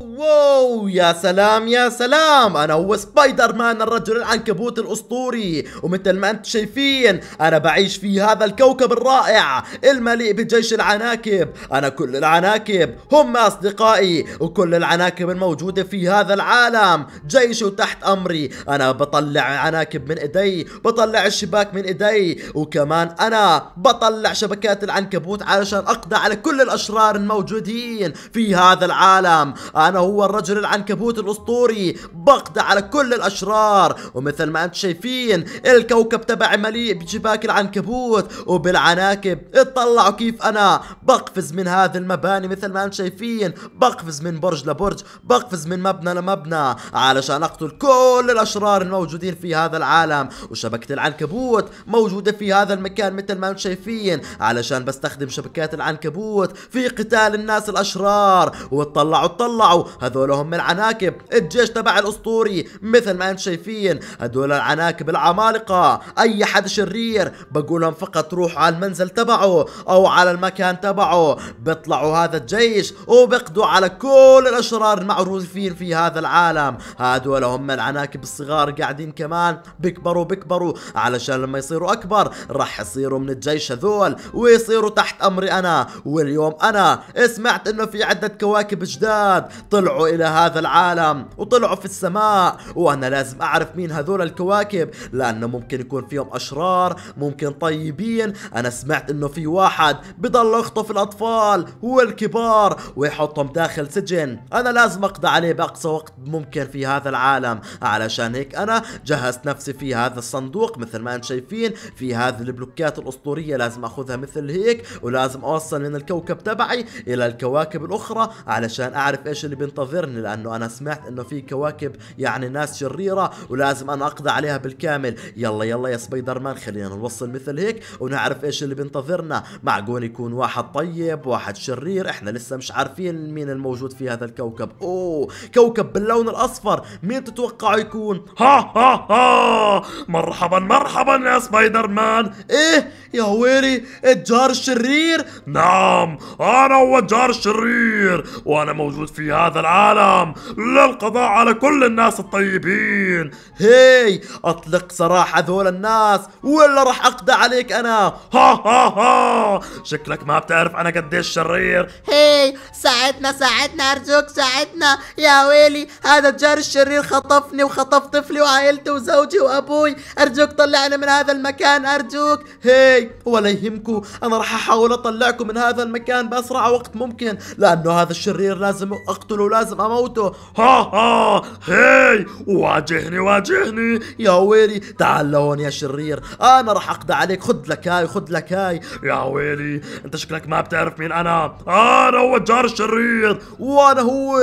whoa. واو يا سلام يا سلام انا هو سبايدر مان الرجل العنكبوت الاسطوري ومثل ما انتم شايفين انا بعيش في هذا الكوكب الرائع المليء بجيش العناكب انا كل العناكب هم اصدقائي وكل العناكب الموجوده في هذا العالم جيش تحت امري انا بطلع عناكب من ايدي بطلع الشباك من ايدي وكمان انا بطلع شبكات العنكبوت علشان اقضي على كل الاشرار الموجودين في هذا العالم انا هو الرجل العنكبوت الأسطوري بقضي على كل الأشرار ومثل ما أنتم شايفين الكوكب تبعي مليء بشباك العنكبوت وبالعناكب اطلعوا كيف أنا بقفز من هذه المباني مثل ما أنتم شايفين بقفز من برج لبرج بقفز من مبنى لمبنى علشان أقتل كل الأشرار الموجودين في هذا العالم وشبكة العنكبوت موجودة في هذا المكان مثل ما أنتم شايفين علشان بستخدم شبكات العنكبوت في قتال الناس الأشرار واتطلعوا اطلعوا هذول هم هم العناكب الجيش تبع الأسطوري مثل ما انتم شايفين هدول العناكب العمالقة أي حد شرير بقولهم فقط روحوا على المنزل تبعه أو على المكان تبعه بيطلعوا هذا الجيش وبقضوا على كل الأشرار المعروفين في هذا العالم هدول هم العناكب الصغار قاعدين كمان بيكبروا بيكبروا علشان لما يصيروا أكبر راح يصيروا من الجيش هذول ويصيروا تحت أمري أنا واليوم أنا سمعت إنه في عدة كواكب جداد طلعوا إلى هذا العالم وطلعوا في السماء وانا لازم اعرف مين هذول الكواكب لانه ممكن يكون فيهم اشرار ممكن طيبين انا سمعت انه في واحد بضل يخطف الاطفال والكبار ويحطهم داخل سجن انا لازم اقضي عليه باقصى وقت ممكن في هذا العالم علشان هيك انا جهزت نفسي في هذا الصندوق مثل ما انتم شايفين في هذه البلوكات الاسطوريه لازم اخذها مثل هيك ولازم اوصل من الكوكب تبعي الى الكواكب الاخرى علشان اعرف ايش اللي بينتظرني لانه انا سمعت انه في كواكب يعني ناس شريره ولازم انا اقضي عليها بالكامل يلا يلا يا سبايدر مان خلينا نوصل مثل هيك ونعرف ايش اللي بينتظرنا معقول يكون واحد طيب واحد شرير احنا لسه مش عارفين مين الموجود في هذا الكوكب اوه كوكب باللون الاصفر مين تتوقع يكون ها ها ها مرحبا مرحبا يا سبايدر مان ايه يا ويلي الجار الشرير نعم انا هو الجار الشرير وانا موجود في هذا العالم الإسلام للقضاء على كل الناس الطيبين هي أطلق سراح هذول الناس ولا راح أقضي عليك أنا ها ها ها شكلك ما بتعرف أنا قديش شرير هي ساعدنا ساعدنا أرجوك ساعدنا يا ويلي هذا الجار الشرير خطفني وخطف طفلي وعائلتي وزوجي وأبوي أرجوك طلعنا من هذا المكان أرجوك هي ولا يهمكم أنا راح أحاول أطلعكم من هذا المكان بأسرع وقت ممكن لأنه هذا الشرير لازم أقتله لازم أموت موته ها ها هي واجهني واجهني يا ويلي تعال لهون يا شرير انا راح اقضي عليك خد لك هاي خد لك هاي يا ويلي انت شكلك ما بتعرف مين انا انا هو الجار الشرير وانا هو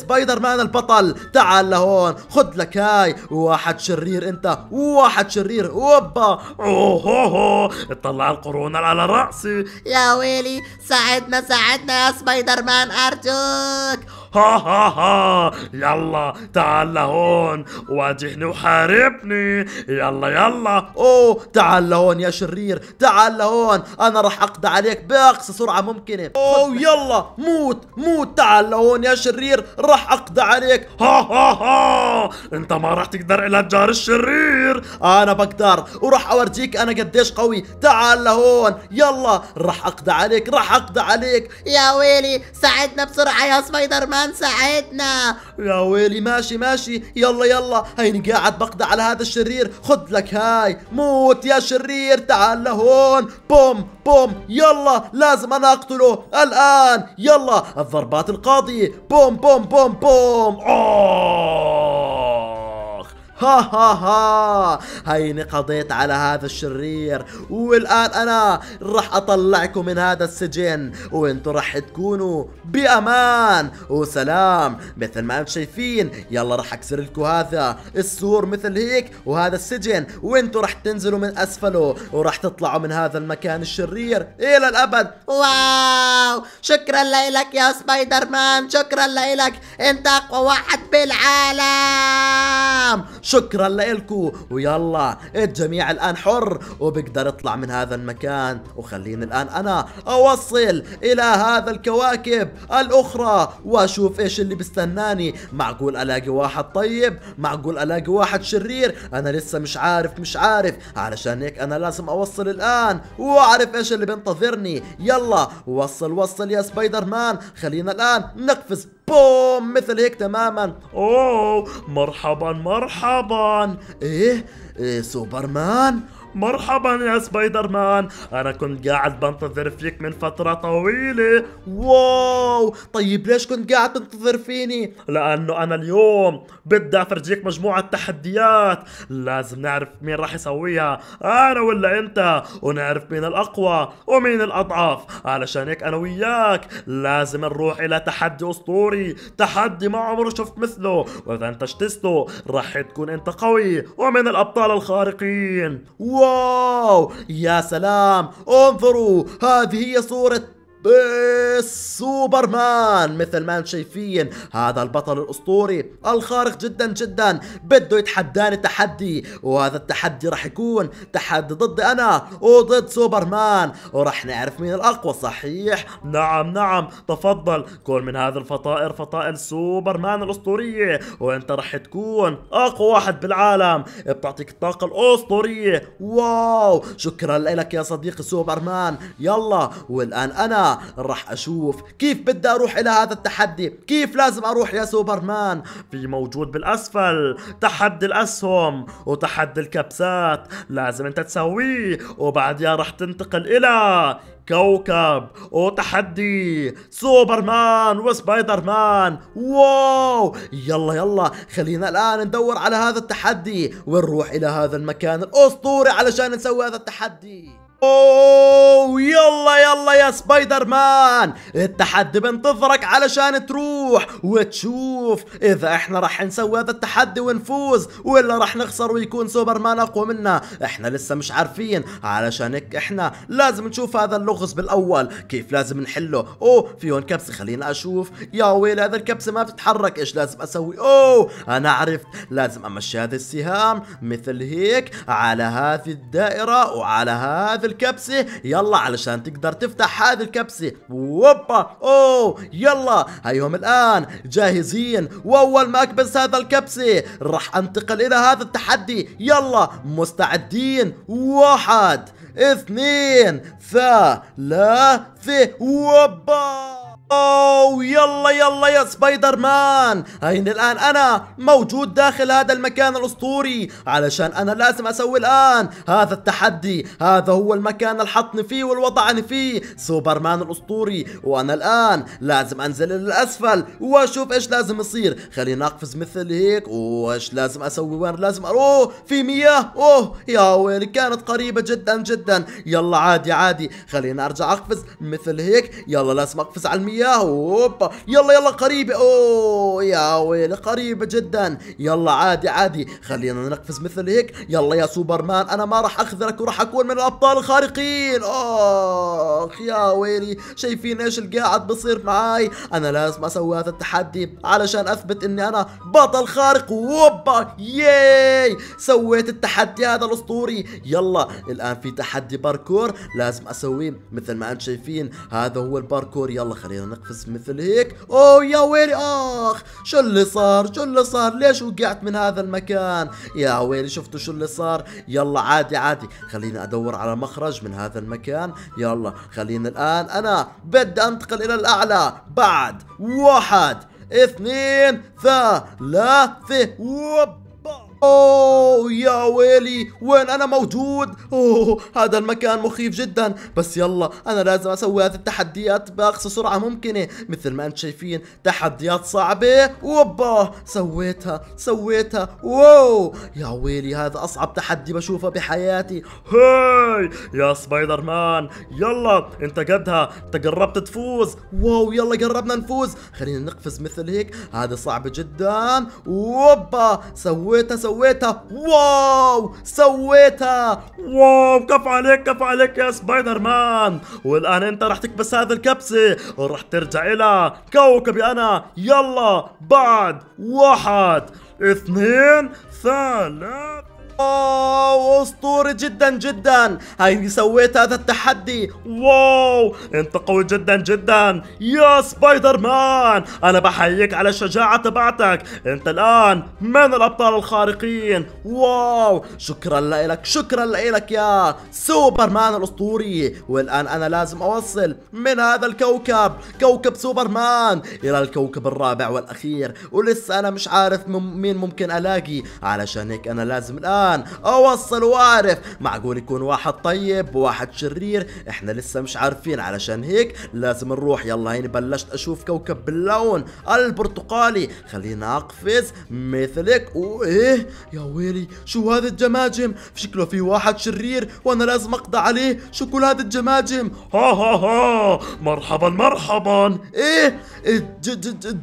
سبايدر مان البطل تعال لهون خد لك هاي واحد شرير انت واحد شرير اوبا اوه هو اطلع القرون على راسي يا ويلي ساعدنا ساعدنا يا سبايدر مان ارجوك ها ها ها يلا تعال لهون واجهني وحاربني يلا يلا اوه تعال لهون يا شرير تعال لهون انا راح اقضي عليك باقصى سرعه ممكنه اوه يلا موت موت تعال لهون يا شرير راح اقضي عليك ها ها ها انت ما راح تقدر الى الجار الشرير انا بقدر وراح اورجيك انا قديش قوي تعال لهون يلا راح اقضي عليك راح اقضي عليك يا ويلي ساعدنا بسرعه يا سبايدر مان كمان ساعدنا يا ويلي ماشي ماشي يلا يلا هيني قاعد بقضى على هذا الشرير خد لك هاي موت يا شرير تعال لهون بوم بوم يلا لازم انا اقتله الان يلا الضربات القاضية بوم بوم بوم بوم أوه. ها ها ها هيني قضيت على هذا الشرير والآن أنا رح أطلعكم من هذا السجن وانتم رح تكونوا بأمان وسلام مثل ما انتم شايفين يلا رح أكسر لكم هذا السور مثل هيك وهذا السجن وانتم رح تنزلوا من أسفله ورح تطلعوا من هذا المكان الشرير إلى الأبد واو شكرا لك يا سبايدر مان شكرا لك انت أقوى واحد بالعالم شكرا لكم ويلا الجميع الآن حر وبقدر اطلع من هذا المكان وخليني الآن أنا أوصل إلى هذا الكواكب الأخرى وأشوف إيش اللي بستناني معقول ألاقي واحد طيب معقول ألاقي واحد شرير أنا لسه مش عارف مش عارف علشان هيك أنا لازم أوصل الآن وأعرف إيش اللي بينتظرني يلا وصل وصل يا سبايدر مان خلينا الآن نقفز بوم مثل هيك تماما اوه مرحبا مرحبا ايه, إيه سوبرمان مرحبا يا سبايدر مان انا كنت قاعد بنتظر فيك من فترة طويلة واو طيب ليش كنت قاعد تنتظر فيني لانه انا اليوم بدي افرجيك مجموعة تحديات لازم نعرف مين راح يسويها انا ولا انت ونعرف مين الاقوى ومين الاضعف علشان هيك انا وياك لازم نروح الى تحدي اسطوري تحدي ما عمره شفت مثله واذا انت شتسته راح تكون انت قوي ومن الابطال الخارقين واو واو يا سلام انظروا هذه هي صورة بالسوبرمان مثل ما انتم شايفين هذا البطل الاسطوري الخارق جدا جدا بده يتحداني تحدي وهذا التحدي راح يكون تحدي ضد انا وضد سوبرمان وراح نعرف مين الاقوى صحيح نعم نعم تفضل كل من هذه الفطائر فطائر سوبرمان الاسطوريه وانت راح تكون اقوى واحد بالعالم بتعطيك الطاقه الاسطوريه واو شكرا لك يا صديقي سوبرمان يلا والان انا راح اشوف كيف بدي اروح الى هذا التحدي كيف لازم اروح يا سوبرمان في موجود بالاسفل تحدي الاسهم وتحدي الكبسات لازم انت تسويه وبعدها راح تنتقل الى كوكب وتحدي سوبرمان وسبايدر مان واو يلا يلا خلينا الان ندور على هذا التحدي ونروح الى هذا المكان الاسطوري علشان نسوي هذا التحدي اوه يلا يلا يا سبايدر مان التحدي بنتظرك علشان تروح وتشوف اذا احنا راح نسوي هذا التحدي ونفوز ولا راح نخسر ويكون سوبرمان اقوى منا احنا لسه مش عارفين علشان هيك احنا لازم نشوف هذا اللغز بالاول كيف لازم نحله اوه في هون كبسه خلينا اشوف يا ويلي هذا الكبسه ما بتتحرك ايش لازم اسوي اوه انا عرفت لازم امشي هذه السهام مثل هيك على هذه الدائره وعلى هذه الكبسة يلا علشان تقدر تفتح هذه الكبسة ووبا اوه يلا هيهم الان جاهزين واول ما اكبس هذا الكبسة راح انتقل الى هذا التحدي يلا مستعدين واحد اثنين ثلاثة وبا أوه يلا يلا يا سبايدر مان هين الآن أنا موجود داخل هذا المكان الأسطوري علشان أنا لازم أسوي الآن هذا التحدي هذا هو المكان الحطني فيه والوضعني فيه سوبرمان الأسطوري وأنا الآن لازم أنزل للأسفل وأشوف إيش لازم يصير خلينا أقفز مثل هيك وإيش لازم أسوي وين لازم أروح في مياه أوه يا ويلي كانت قريبة جدا جدا يلا عادي عادي خلينا أرجع أقفز مثل هيك يلا لازم أقفز على المياه وياه هوبا يلا يلا قريبة اوه يا ويلي قريبة جدا يلا عادي عادي خلينا نقفز مثل هيك يلا يا سوبرمان انا ما راح اخذلك وراح اكون من الابطال الخارقين اخ يا ويلي شايفين ايش اللي قاعد بصير معاي انا لازم اسوي هذا التحدي علشان اثبت اني انا بطل خارق اوبا ياي سويت التحدي هذا الاسطوري يلا الان في تحدي باركور لازم اسويه مثل ما انتم شايفين هذا هو الباركور يلا خلينا نقفز مثل هيك اوه يا ويلي اخ شو اللي صار شو اللي صار ليش وقعت من هذا المكان يا ويلي شفتوا شو اللي صار يلا عادي عادي خليني ادور على مخرج من هذا المكان يلا خليني الان انا بدي انتقل الى الاعلى بعد واحد اثنين ثلاثة وب أوه oh, يا ويلي وين أنا موجود أوه هذا المكان مخيف جدا بس يلا أنا لازم أسوي هذه التحديات بأقصى سرعة ممكنة مثل ما أنتم شايفين تحديات صعبة اوبا سويتها سويتها واو يا ويلي هذا أصعب تحدي بشوفه بحياتي هاي يا سبايدر مان يلا أنت قدها أنت قربت تفوز واو يلا قربنا نفوز خلينا نقفز مثل هيك هذا صعب جدا اوبا سويتها سويتها سويتها واو سويتها واو كف عليك كف عليك يا سبايدر مان والان انت رح تكبس هذه الكبسة ورح ترجع الى كوكبي انا يلا بعد واحد اثنين ثلاث واو اسطوري جدا جدا هاي سويت هذا التحدي واو انت قوي جدا جدا يا سبايدر مان انا بحييك على الشجاعة تبعتك انت الان من الابطال الخارقين واو شكرا لك شكرا لك يا سوبر مان الاسطوري والان انا لازم اوصل من هذا الكوكب كوكب سوبر مان الى الكوكب الرابع والاخير ولسه انا مش عارف مين ممكن الاقي علشان هيك انا لازم الان اوصل عارف معقول يكون واحد طيب وواحد شرير احنا لسه مش عارفين علشان هيك لازم نروح يلا هيني بلشت اشوف كوكب باللون البرتقالي خلينا اقفز مثلك وايه يا ويلي شو هذا الجماجم شكله في واحد شرير وانا لازم اقضى عليه شو كل هذا الجماجم ها ها ها مرحبا مرحبا ايه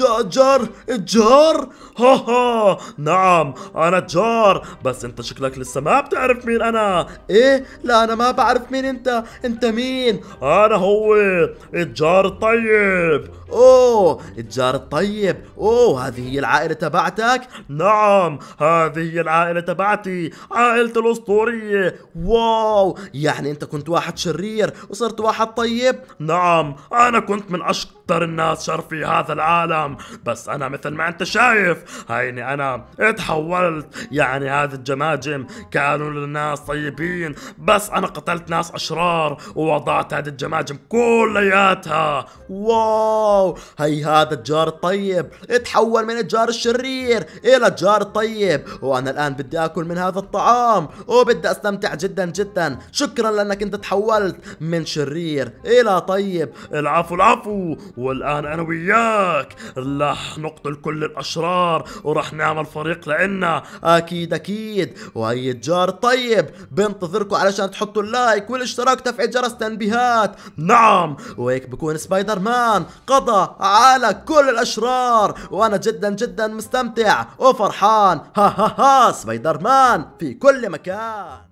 الجار الجار ها ها نعم انا الجار بس انت شكلك لسه ما بتعرف بعرف مين انا ايه لا انا ما بعرف مين انت انت مين انا هو الجار الطيب اوه الجار الطيب اوه هذه هي العائلة تبعتك نعم هذه هي العائلة تبعتي عائلتي الاسطورية واو يعني انت كنت واحد شرير وصرت واحد طيب نعم انا كنت من اشقى اكتر الناس شر في هذا العالم بس انا مثل ما انت شايف هيني انا اتحولت يعني هذه الجماجم كانوا للناس طيبين بس انا قتلت ناس اشرار ووضعت هذه الجماجم كلياتها واو هي هذا الجار الطيب اتحول من الجار الشرير الى الجار الطيب وانا الان بدي اكل من هذا الطعام وبدي استمتع جدا جدا شكرا لانك انت تحولت من شرير الى طيب العفو العفو والآن أنا وياك رح نقتل كل الأشرار ورح نعمل فريق لإلنا أكيد أكيد وهي الجار طيب بنتظركم علشان تحطوا اللايك والاشتراك تفعيل جرس تنبيهات نعم وهيك بكون سبايدر مان قضى على كل الأشرار وأنا جدا جدا مستمتع وفرحان ها ها ها سبايدر مان في كل مكان